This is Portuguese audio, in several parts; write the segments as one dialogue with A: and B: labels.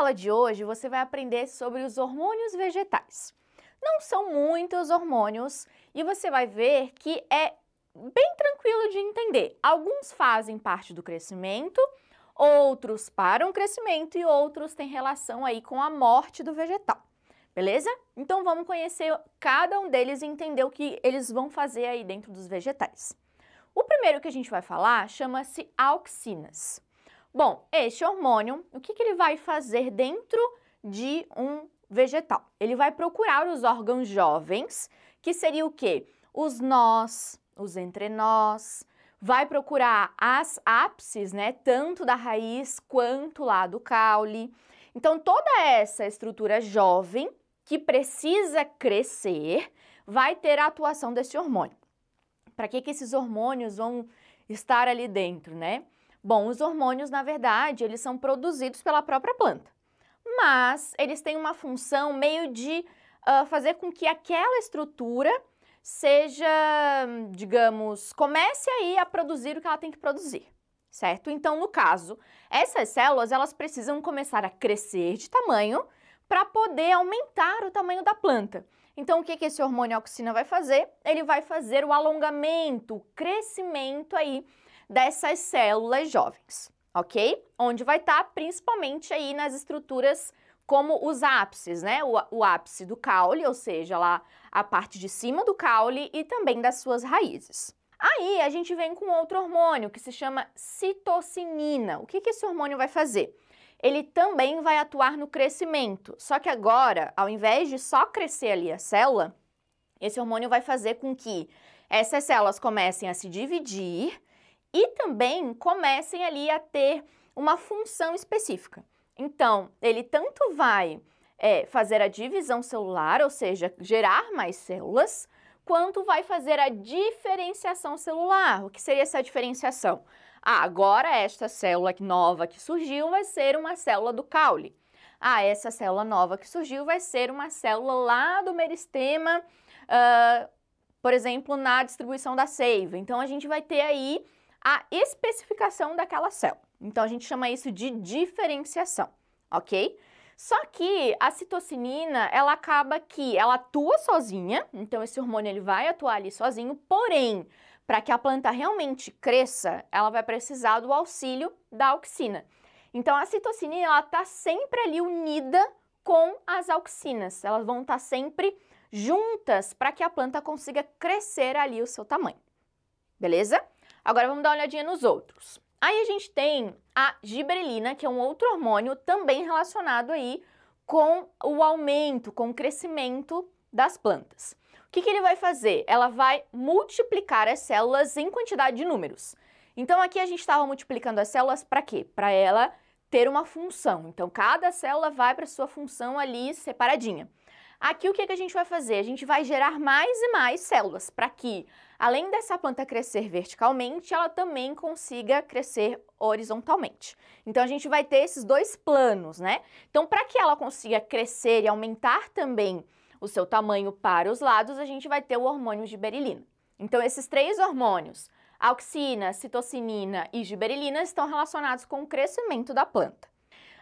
A: aula de hoje você vai aprender sobre os hormônios vegetais. Não são muitos hormônios e você vai ver que é bem tranquilo de entender. Alguns fazem parte do crescimento, outros param o crescimento e outros têm relação aí com a morte do vegetal. Beleza? Então vamos conhecer cada um deles e entender o que eles vão fazer aí dentro dos vegetais. O primeiro que a gente vai falar chama-se auxinas. Bom, esse hormônio, o que, que ele vai fazer dentro de um vegetal? Ele vai procurar os órgãos jovens, que seria o quê? Os nós, os entrenós, vai procurar as ápices, né, tanto da raiz quanto lá do caule. Então toda essa estrutura jovem que precisa crescer vai ter a atuação desse hormônio. Para que que esses hormônios vão estar ali dentro, né? Bom, os hormônios, na verdade, eles são produzidos pela própria planta, mas eles têm uma função meio de uh, fazer com que aquela estrutura seja, digamos, comece aí a produzir o que ela tem que produzir, certo? Então, no caso, essas células, elas precisam começar a crescer de tamanho para poder aumentar o tamanho da planta. Então, o que, que esse hormônio auxina vai fazer? Ele vai fazer o alongamento, o crescimento aí dessas células jovens, ok? Onde vai estar tá, principalmente aí nas estruturas como os ápices, né? O, o, ápice do caule, ou seja, lá a parte de cima do caule e também das suas raízes. Aí a gente vem com outro hormônio que se chama citocinina. O que, que esse hormônio vai fazer? Ele também vai atuar no crescimento, só que agora, ao invés de só crescer ali a célula, esse hormônio vai fazer com que essas células comecem a se dividir e também comecem ali a ter uma função específica. Então, ele tanto vai é, fazer a divisão celular, ou seja, gerar mais células, quanto vai fazer a diferenciação celular. O que seria essa diferenciação? Ah, agora esta célula nova que surgiu vai ser uma célula do caule. Ah, essa célula nova que surgiu vai ser uma célula lá do meristema, uh, por exemplo, na distribuição da seiva. Então, a gente vai ter aí a especificação daquela célula. Então a gente chama isso de diferenciação, ok? Só que a citocinina, ela acaba que ela atua sozinha, então esse hormônio ele vai atuar ali sozinho, porém, para que a planta realmente cresça, ela vai precisar do auxílio da auxina. Então a citocinina, ela está sempre ali unida com as auxinas, elas vão estar tá sempre juntas para que a planta consiga crescer ali o seu tamanho. Beleza? Agora vamos dar uma olhadinha nos outros. Aí a gente tem a gibrelina, que é um outro hormônio também relacionado aí com o aumento, com o crescimento das plantas. O que, que ele vai fazer? Ela vai multiplicar as células em quantidade de números. Então aqui a gente estava multiplicando as células para quê? Para ela ter uma função. Então cada célula vai para sua função ali separadinha. Aqui o que, é que a gente vai fazer? A gente vai gerar mais e mais células para que, além dessa planta crescer verticalmente, ela também consiga crescer horizontalmente. Então a gente vai ter esses dois planos, né? Então para que ela consiga crescer e aumentar também o seu tamanho para os lados, a gente vai ter o hormônio de giberelina. Então esses três hormônios, auxina, citocinina e giberelina, estão relacionados com o crescimento da planta.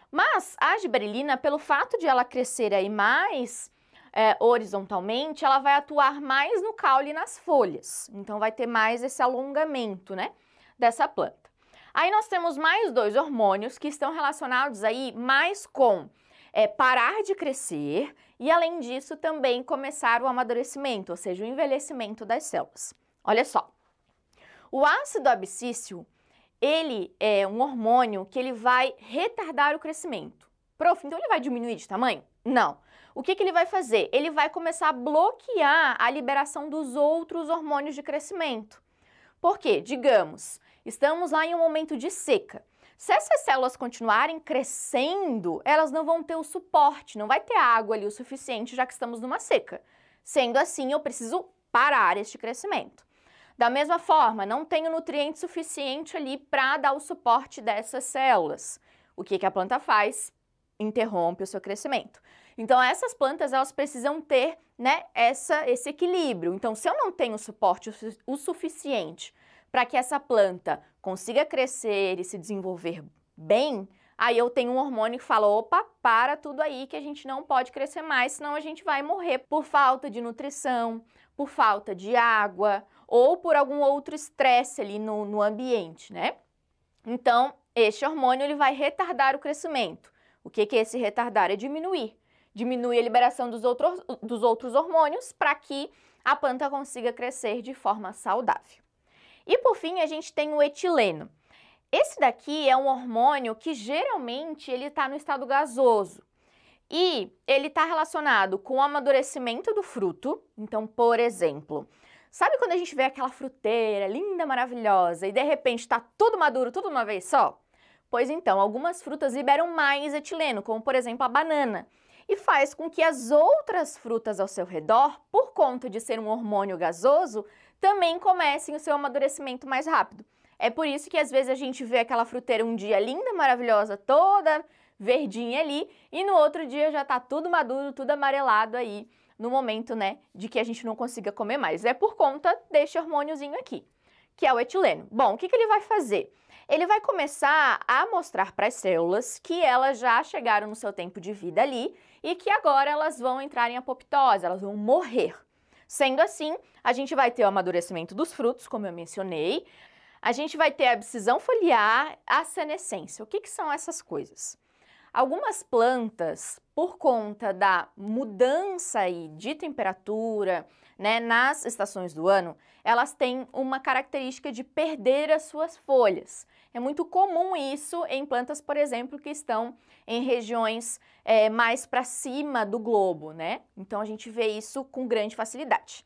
A: Mas a giberelina, pelo fato de ela crescer aí mais é, horizontalmente, ela vai atuar mais no caule e nas folhas. Então, vai ter mais esse alongamento, né, dessa planta. Aí nós temos mais dois hormônios que estão relacionados aí mais com é, parar de crescer e, além disso, também começar o amadurecimento, ou seja, o envelhecimento das células. Olha só, o ácido abscíssio, ele é um hormônio que ele vai retardar o crescimento. Prof, então ele vai diminuir de tamanho? Não o que, que ele vai fazer? Ele vai começar a bloquear a liberação dos outros hormônios de crescimento. Por quê? Digamos, estamos lá em um momento de seca. Se essas células continuarem crescendo, elas não vão ter o suporte, não vai ter água ali o suficiente, já que estamos numa seca. Sendo assim, eu preciso parar este crescimento. Da mesma forma, não tenho nutriente suficiente ali para dar o suporte dessas células. O que, que a planta faz? Interrompe o seu crescimento. Então essas plantas elas precisam ter, né, essa esse equilíbrio. Então se eu não tenho suporte o suficiente para que essa planta consiga crescer e se desenvolver bem, aí eu tenho um hormônio que fala, opa, para tudo aí que a gente não pode crescer mais, senão a gente vai morrer por falta de nutrição, por falta de água ou por algum outro estresse ali no, no ambiente, né? Então, este hormônio ele vai retardar o crescimento. O que, que é esse retardar? É diminuir diminui a liberação dos outros, dos outros hormônios para que a planta consiga crescer de forma saudável. E por fim, a gente tem o etileno. Esse daqui é um hormônio que geralmente ele está no estado gasoso e ele está relacionado com o amadurecimento do fruto. Então, por exemplo, sabe quando a gente vê aquela fruteira linda, maravilhosa e de repente está tudo maduro, tudo uma vez só? Pois então, algumas frutas liberam mais etileno, como por exemplo a banana e faz com que as outras frutas ao seu redor, por conta de ser um hormônio gasoso, também comecem o seu amadurecimento mais rápido. É por isso que às vezes a gente vê aquela fruteira um dia linda, maravilhosa, toda verdinha ali, e no outro dia já está tudo maduro, tudo amarelado aí, no momento, né, de que a gente não consiga comer mais. É por conta deste hormôniozinho aqui, que é o etileno. Bom, o que, que ele vai fazer? ele vai começar a mostrar para as células que elas já chegaram no seu tempo de vida ali e que agora elas vão entrar em apoptose, elas vão morrer. Sendo assim, a gente vai ter o amadurecimento dos frutos, como eu mencionei, a gente vai ter a abscisão foliar, a senescência. O que, que são essas coisas? Algumas plantas, por conta da mudança aí de temperatura né, nas estações do ano, elas têm uma característica de perder as suas folhas. É muito comum isso em plantas, por exemplo, que estão em regiões é, mais para cima do globo, né? Então a gente vê isso com grande facilidade.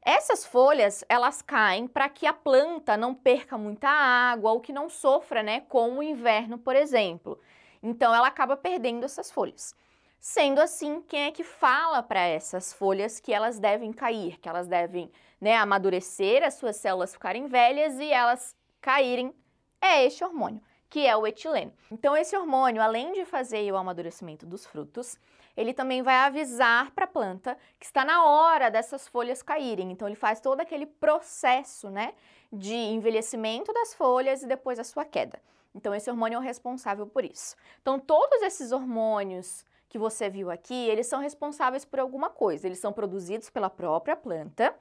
A: Essas folhas, elas caem para que a planta não perca muita água ou que não sofra, né, com o inverno, por exemplo. Então ela acaba perdendo essas folhas. Sendo assim, quem é que fala para essas folhas que elas devem cair, que elas devem né, amadurecer, as suas células ficarem velhas e elas caírem, é este hormônio, que é o etileno. Então, esse hormônio, além de fazer o amadurecimento dos frutos, ele também vai avisar para a planta que está na hora dessas folhas caírem. Então, ele faz todo aquele processo, né, de envelhecimento das folhas e depois a sua queda. Então, esse hormônio é o responsável por isso. Então, todos esses hormônios que você viu aqui, eles são responsáveis por alguma coisa. Eles são produzidos pela própria planta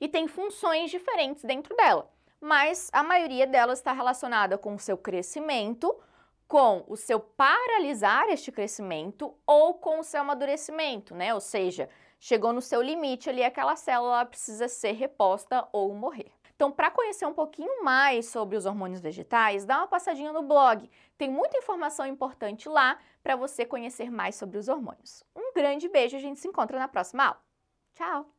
A: e tem funções diferentes dentro dela, mas a maioria delas está relacionada com o seu crescimento, com o seu paralisar este crescimento ou com o seu amadurecimento, né? Ou seja, chegou no seu limite ali, aquela célula precisa ser reposta ou morrer. Então, para conhecer um pouquinho mais sobre os hormônios vegetais, dá uma passadinha no blog. Tem muita informação importante lá para você conhecer mais sobre os hormônios. Um grande beijo, a gente se encontra na próxima aula. Tchau!